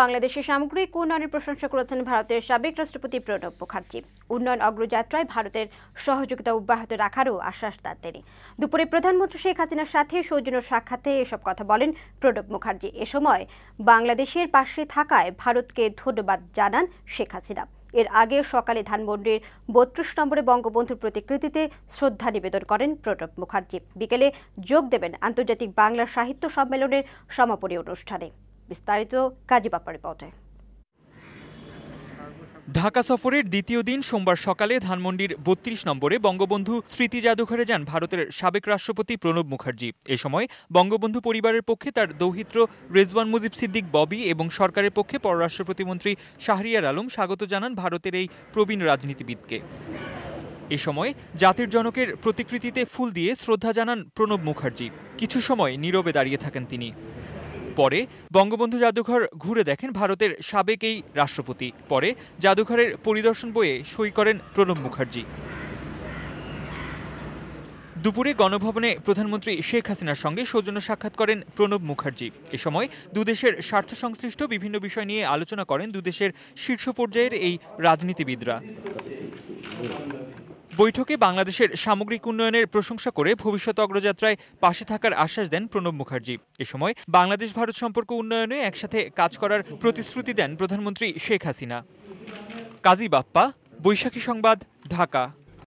বাংলাদেশের সামগ্রিক উন্নয়নের প্রশংসা করেছেন ভারতের সাবেক রাষ্ট্রপতি প্রণব মুখার্জি উন্নয়ন অগ্রযাত্রায় ভারতের সহযোগিতা অব্যাহত রাখারও আশ্বাস তার তিনি দুপুরে প্রধানমন্ত্রী শেখ হাসিনার সাথে সৌজন্য সাক্ষাতে এসব কথা বলেন প্রণব মুখার্জি এ সময় বাংলাদেশের পাশে থাকায় ভারতকে ধন্যবাদ জানান শেখ হাসিনা এর আগে সকালে ধানমন্ডির বত্রিশ নম্বরে বঙ্গবন্ধুর প্রতিকৃতিতে শ্রদ্ধা নিবেদন করেন প্রণব মুখার্জি বিকেলে যোগ দেবেন আন্তর্জাতিক বাংলা সাহিত্য সম্মেলনের সমাপনী অনুষ্ঠানে বিস্তারিত কাজীবাপ্পা রিপোর্টে ঢাকা সফরের দ্বিতীয় দিন সোমবার সকালে ধানমন্ডির বত্রিশ নম্বরে বঙ্গবন্ধু স্মৃতি জাদুঘরে যান ভারতের সাবেক রাষ্ট্রপতি প্রণব মুখার্জি এ সময় বঙ্গবন্ধু পরিবারের পক্ষে তার দৌহিত্র রেজওয়ান মুজিব সিদ্দিক ববি এবং সরকারের পক্ষে পররাষ্ট্র প্রতিমন্ত্রী শাহরিয়ার আলম স্বাগত জানান ভারতের এই প্রবীণ রাজনীতিবিদকে এ সময় জাতির জনকের প্রতিকৃতিতে ফুল দিয়ে শ্রদ্ধা জানান প্রণব মুখার্জি কিছু সময় নীরবে দাঁড়িয়ে থাকেন তিনি পরে বঙ্গবন্ধু জাদুঘর ঘুরে দেখেন ভারতের সাবেক এই রাষ্ট্রপতি পরে জাদুঘরের পরিদর্শন বইয়ে সই করেন প্রণব মুখার্জি দুপুরে গণভবনে প্রধানমন্ত্রী শেখ হাসিনার সঙ্গে সৌজন্য সাক্ষাৎ করেন প্রণব মুখার্জি এ সময় দুদেশের স্বার্থ সংশ্লিষ্ট বিভিন্ন বিষয় নিয়ে আলোচনা করেন দুদেশের শীর্ষ পর্যায়ের এই রাজনীতিবিদরা বৈঠকে বাংলাদেশের সামগ্রিক উন্নয়নের প্রশংসা করে ভবিষ্যৎ অগ্রযাত্রায় পাশে থাকার আশ্বাস দেন প্রণব মুখার্জি এ সময় বাংলাদেশ ভারত সম্পর্ক উন্নয়নে একসাথে কাজ করার প্রতিশ্রুতি দেন প্রধানমন্ত্রী শেখ হাসিনা কাজী বাপ্পা বৈশাখী সংবাদ ঢাকা